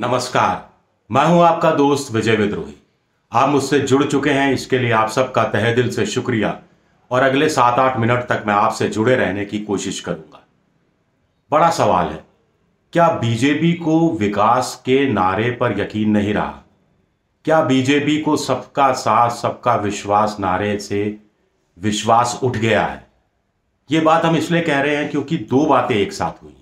नमस्कार मैं हूं आपका दोस्त विजय विद्रोही आप मुझसे जुड़ चुके हैं इसके लिए आप सबका तहे दिल से शुक्रिया और अगले सात आठ मिनट तक मैं आपसे जुड़े रहने की कोशिश करूंगा बड़ा सवाल है क्या बीजेपी को विकास के नारे पर यकीन नहीं रहा क्या बीजेपी को सबका साथ सबका विश्वास नारे से विश्वास उठ गया है ये बात हम इसलिए कह रहे हैं क्योंकि दो बातें एक साथ हुई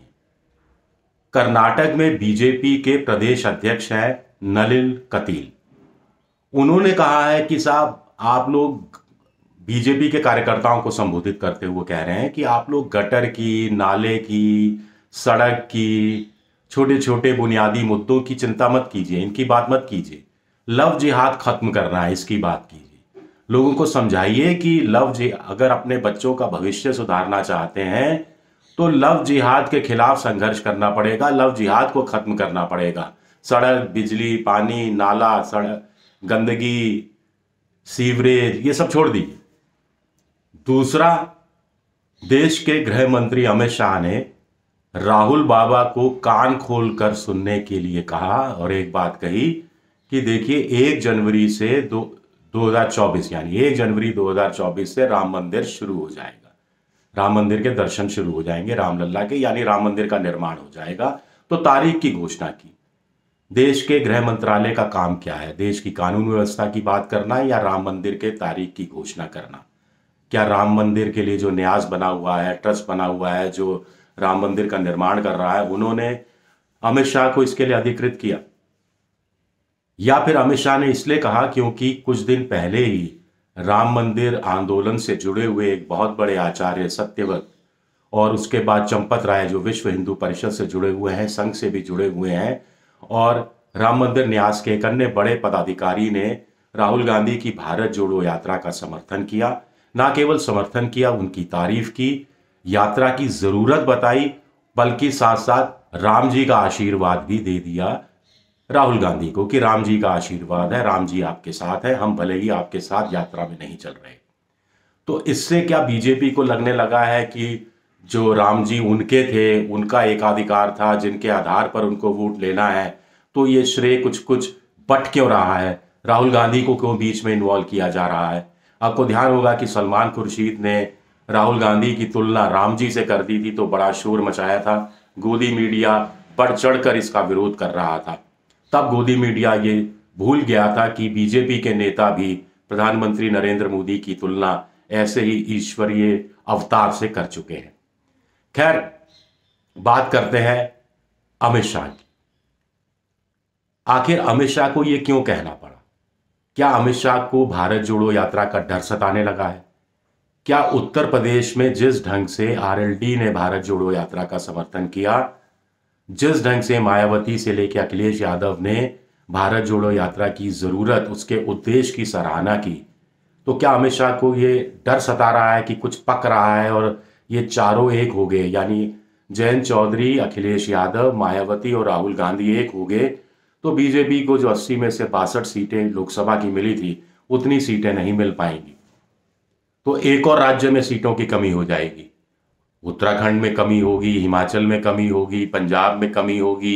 कर्नाटक में बीजेपी के प्रदेश अध्यक्ष हैं नलिन कतील उन्होंने कहा है कि साहब आप लोग बीजेपी के कार्यकर्ताओं को संबोधित करते हुए कह रहे हैं कि आप लोग गटर की नाले की सड़क की छोटे छोटे बुनियादी मुद्दों की चिंता मत कीजिए इनकी बात मत कीजिए लव जिहाद खत्म करना है इसकी बात कीजिए लोगों को समझाइए कि लव जी अगर अपने बच्चों का भविष्य सुधारना चाहते हैं तो लव जिहाद के खिलाफ संघर्ष करना पड़ेगा लव जिहाद को खत्म करना पड़ेगा सड़क बिजली पानी नाला सड़क गंदगी सीवरेज ये सब छोड़ दीजिए दूसरा देश के गृह मंत्री अमित शाह ने राहुल बाबा को कान खोलकर सुनने के लिए कहा और एक बात कही कि देखिए एक जनवरी से दो चौबीस यानी एक जनवरी 2024 से राम मंदिर शुरू हो जाएगा राम मंदिर के दर्शन शुरू हो जाएंगे रामलला के यानी राम मंदिर का निर्माण हो जाएगा तो तारीख की घोषणा की देश के गृह मंत्रालय का काम क्या है देश की कानून व्यवस्था की बात करना या राम मंदिर के तारीख की घोषणा करना क्या राम मंदिर के लिए जो न्यास बना हुआ है ट्रस्ट बना हुआ है जो राम मंदिर का निर्माण कर रहा है उन्होंने अमित शाह को इसके लिए अधिकृत किया या फिर अमित शाह ने इसलिए कहा क्योंकि कुछ दिन पहले ही राम मंदिर आंदोलन से जुड़े हुए एक बहुत बड़े आचार्य सत्यवत और उसके बाद चंपत राय जो विश्व हिंदू परिषद से जुड़े हुए हैं संघ से भी जुड़े हुए हैं और राम मंदिर न्यास के एक अन्य बड़े पदाधिकारी ने राहुल गांधी की भारत जोड़ो यात्रा का समर्थन किया ना केवल समर्थन किया उनकी तारीफ की यात्रा की ज़रूरत बताई बल्कि साथ साथ राम जी का आशीर्वाद भी दे दिया राहुल गांधी को कि राम जी का आशीर्वाद है राम जी आपके साथ है हम भले ही आपके साथ यात्रा में नहीं चल रहे तो इससे क्या बीजेपी को लगने लगा है कि जो राम जी उनके थे उनका एकाधिकार था जिनके आधार पर उनको वोट लेना है तो ये श्रेय कुछ कुछ बट क्यों रहा है राहुल गांधी को क्यों बीच में इन्वॉल्व किया जा रहा है आपको ध्यान होगा कि सलमान खुर्शीद ने राहुल गांधी की तुलना राम जी से कर दी थी तो बड़ा शोर मचाया था गोदी मीडिया बढ़ चढ़ कर इसका विरोध कर रहा था तब गोदी मीडिया ये भूल गया था कि बीजेपी के नेता भी प्रधानमंत्री नरेंद्र मोदी की तुलना ऐसे ही ईश्वरीय अवतार से कर चुके हैं खैर बात करते हैं अमित शाह की आखिर अमित शाह को यह क्यों कहना पड़ा क्या अमित शाह को भारत जोड़ो यात्रा का डर सताने लगा है क्या उत्तर प्रदेश में जिस ढंग से आरएलडी ने भारत जोड़ो यात्रा का समर्थन किया जिस ढंग से मायावती से लेकर अखिलेश यादव ने भारत जोड़ो यात्रा की ज़रूरत उसके उद्देश्य की सराहना की तो क्या अमित शाह को ये डर सता रहा है कि कुछ पक रहा है और ये चारों एक हो गए यानी जयंत चौधरी अखिलेश यादव मायावती और राहुल गांधी एक हो गए तो बीजेपी को जो अस्सी में से बासठ सीटें लोकसभा की मिली थी उतनी सीटें नहीं मिल पाएंगी तो एक और राज्य में सीटों की कमी हो जाएगी उत्तराखंड में कमी होगी हिमाचल में कमी होगी पंजाब में कमी होगी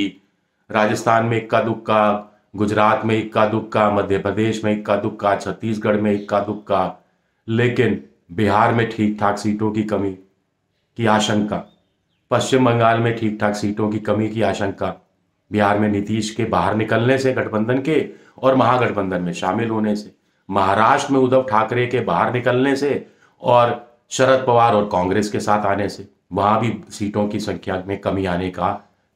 राजस्थान में इक्का दुक्का गुजरात में इक्का दुक्का मध्य प्रदेश में इक्का दुक्का छत्तीसगढ़ में इक्का दुक्का लेकिन बिहार में ठीक ठाक सीटों की कमी की आशंका पश्चिम बंगाल में ठीक ठाक सीटों की कमी की आशंका बिहार में नीतीश के बाहर निकलने से गठबंधन के और महागठबंधन में शामिल होने से महाराष्ट्र में उद्धव ठाकरे के बाहर निकलने से और शरद पवार और कांग्रेस के साथ आने से वहां भी सीटों की संख्या में कमी आने का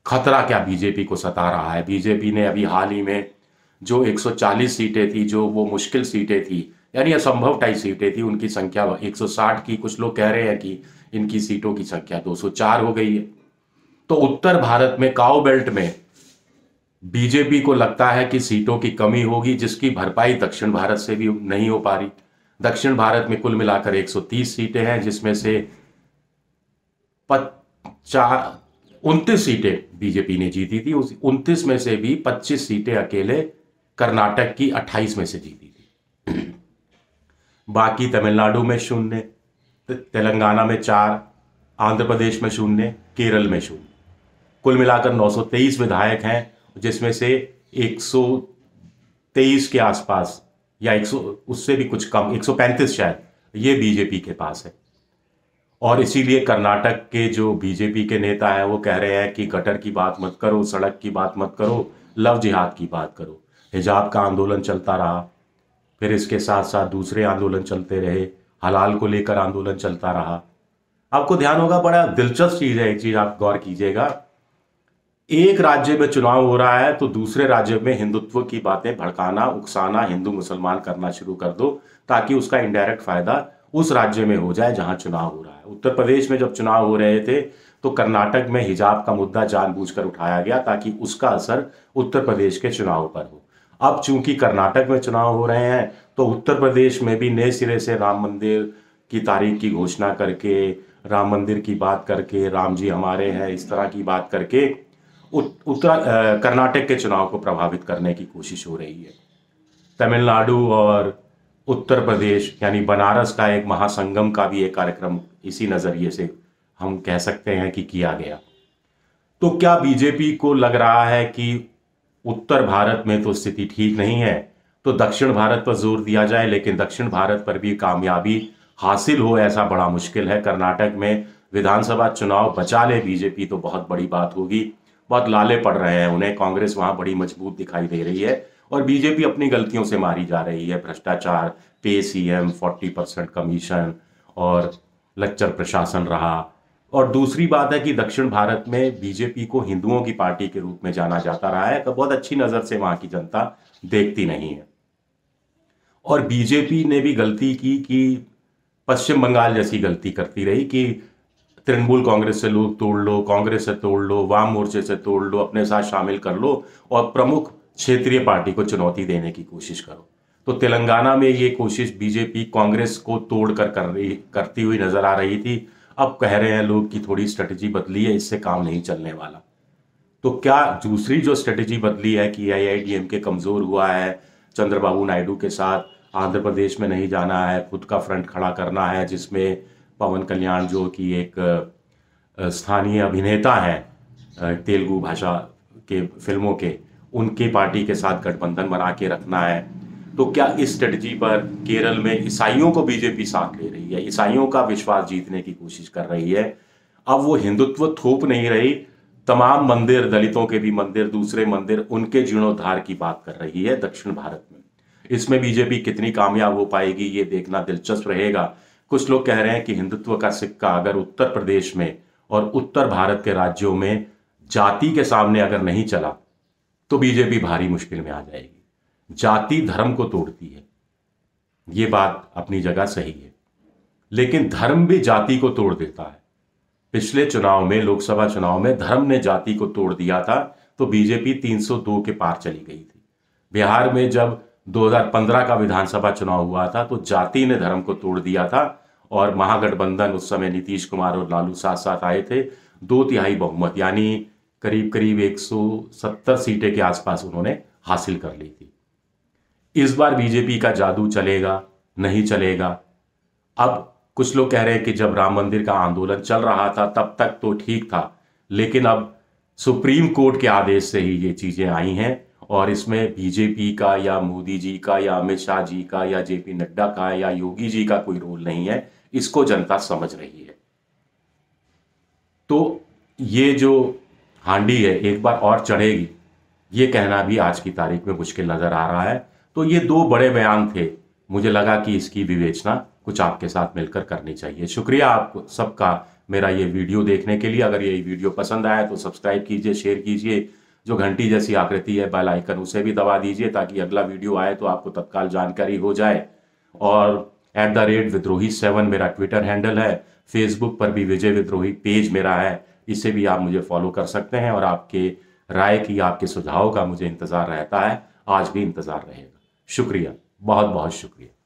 खतरा क्या बीजेपी को सता रहा है बीजेपी ने अभी हाल ही में जो 140 सीटें थी जो वो मुश्किल सीटें थी यानी असंभव टाइप सीटें थी उनकी संख्या 160 की कुछ लोग कह रहे हैं कि इनकी सीटों की संख्या 204 हो गई है तो उत्तर भारत में काओ बेल्ट में बीजेपी को लगता है कि सीटों की कमी होगी जिसकी भरपाई दक्षिण भारत से भी नहीं हो पा रही दक्षिण भारत में कुल मिलाकर 130 सीटें हैं जिसमें से पचास उनतीस सीटें बीजेपी ने जीती थी उस उनतीस में से भी 25 सीटें अकेले कर्नाटक की 28 में से जीती थी बाकी तमिलनाडु में शून्य तेलंगाना में चार आंध्र प्रदेश में शून्य केरल में शून्य कुल मिलाकर 923 विधायक हैं जिसमें से 123 के आसपास या एक उससे भी कुछ कम एक शायद ये बीजेपी के पास है और इसीलिए कर्नाटक के जो बीजेपी के नेता हैं वो कह रहे हैं कि गटर की बात मत करो सड़क की बात मत करो लव जिहाद की बात करो हिजाब का आंदोलन चलता रहा फिर इसके साथ साथ दूसरे आंदोलन चलते रहे हलाल को लेकर आंदोलन चलता रहा आपको ध्यान होगा बड़ा दिलचस्प चीज़ है एक चीज़ आप गौर कीजिएगा एक राज्य में चुनाव हो रहा है तो दूसरे राज्य में हिंदुत्व की बातें भड़काना उकसाना हिंदू मुसलमान करना शुरू कर दो ताकि उसका इनडायरेक्ट फायदा उस राज्य में हो जाए जहां चुनाव हो रहा है उत्तर प्रदेश में जब चुनाव हो रहे थे तो कर्नाटक में हिजाब का मुद्दा जानबूझकर उठाया गया ताकि उसका असर उत्तर प्रदेश के चुनाव पर हो अब चूंकि कर्नाटक में चुनाव हो रहे हैं तो उत्तर प्रदेश में भी नए सिरे से राम मंदिर की तारीख की घोषणा करके राम मंदिर की बात करके राम जी हमारे हैं इस तरह की बात करके उत्तरा कर्नाटक के चुनाव को प्रभावित करने की कोशिश हो रही है तमिलनाडु और उत्तर प्रदेश यानी बनारस का एक महासंगम का भी एक कार्यक्रम इसी नज़रिए से हम कह सकते हैं कि किया गया तो क्या बीजेपी को लग रहा है कि उत्तर भारत में तो स्थिति ठीक नहीं है तो दक्षिण भारत पर जोर दिया जाए लेकिन दक्षिण भारत पर भी कामयाबी हासिल हो ऐसा बड़ा मुश्किल है कर्नाटक में विधानसभा चुनाव बचा ले बीजेपी तो बहुत बड़ी बात होगी बहुत लाले पड़ रहे हैं उन्हें कांग्रेस वहां बड़ी मजबूत दिखाई दे रही है और बीजेपी अपनी गलतियों से मारी जा रही है भ्रष्टाचार पे C M forty percent commission और लच्चर प्रशासन रहा और दूसरी बात है कि दक्षिण भारत में बीजेपी को हिंदुओं की पार्टी के रूप में जाना जाता रहा है तो बहुत अच्छी नज़र से वहां की जनता देखती नहीं है और बीजेपी ने भी गलती की कि पश्चिम बंगाल जैसी गलती करती रही कि तृणमूल कांग्रेस से लोग तोड़ लो कांग्रेस से तोड़ लो वाम मोर्चे से तोड़ लो अपने साथ शामिल कर लो और प्रमुख क्षेत्रीय पार्टी को चुनौती देने की कोशिश करो तो तेलंगाना में ये कोशिश बीजेपी कांग्रेस को तोड़ कर रही करती हुई नजर आ रही थी अब कह रहे हैं लोग कि थोड़ी स्ट्रेटजी बदली है इससे काम नहीं चलने वाला तो क्या दूसरी जो स्ट्रेटजी बदली है कि आई के कमज़ोर हुआ है चंद्रबाबू नायडू के साथ आंध्र प्रदेश में नहीं जाना है खुद का फ्रंट खड़ा करना है जिसमें पवन कल्याण जो कि एक स्थानीय अभिनेता हैं तेलुगु भाषा के फिल्मों के उनके पार्टी के साथ गठबंधन बना के रखना है तो क्या इस स्ट्रेटजी पर केरल में ईसाइयों को बीजेपी साथ ले रही है ईसाइयों का विश्वास जीतने की कोशिश कर रही है अब वो हिंदुत्व थोप नहीं रही तमाम मंदिर दलितों के भी मंदिर दूसरे मंदिर उनके जीर्णोद्धार की बात कर रही है दक्षिण भारत में इसमें बीजेपी कितनी कामयाब हो पाएगी ये देखना दिलचस्प रहेगा कुछ लोग कह रहे हैं कि हिंदुत्व का सिक्का अगर उत्तर प्रदेश में और उत्तर भारत के राज्यों में जाति के सामने अगर नहीं चला तो बीजेपी भारी मुश्किल में आ जाएगी जाति धर्म को तोड़ती है ये बात अपनी जगह सही है लेकिन धर्म भी जाति को तोड़ देता है पिछले चुनाव में लोकसभा चुनाव में धर्म ने जाति को तोड़ दिया था तो बीजेपी 302 के पार चली गई थी बिहार में जब 2015 का विधानसभा चुनाव हुआ था तो जाति ने धर्म को तोड़ दिया था और महागठबंधन उस समय नीतीश कुमार और लालू साथ साथ आए थे दो तिहाई बहुमत यानी करीब करीब 170 सीटें के आसपास उन्होंने हासिल कर ली थी इस बार बीजेपी का जादू चलेगा नहीं चलेगा अब कुछ लोग कह रहे हैं कि जब राम मंदिर का आंदोलन चल रहा था तब तक तो ठीक था लेकिन अब सुप्रीम कोर्ट के आदेश से ही ये चीज़ें आई हैं और इसमें बीजेपी का या मोदी जी का या अमित शाह जी का या जेपी नड्डा का या योगी जी का कोई रोल नहीं है इसको जनता समझ रही है तो ये जो हांडी है एक बार और चढ़ेगी ये कहना भी आज की तारीख में मुश्किल नज़र आ रहा है तो ये दो बड़े बयान थे मुझे लगा कि इसकी विवेचना कुछ आपके साथ मिलकर करनी चाहिए शुक्रिया आप सबका मेरा ये वीडियो देखने के लिए अगर ये वीडियो पसंद आया तो सब्सक्राइब कीजिए शेयर कीजिए जो घंटी जैसी आकृति है बेल आइकन उसे भी दबा दीजिए ताकि अगला वीडियो आए तो आपको तत्काल जानकारी हो जाए और at the rate Vidrohi seven मेरा ट्विटर हैंडल है फेसबुक पर भी विजय विद्रोही पेज मेरा है इसे भी आप मुझे फॉलो कर सकते हैं और आपके राय की आपके सुझाव का मुझे इंतज़ार रहता है आज भी इंतज़ार रहेगा शुक्रिया बहुत बहुत शुक्रिया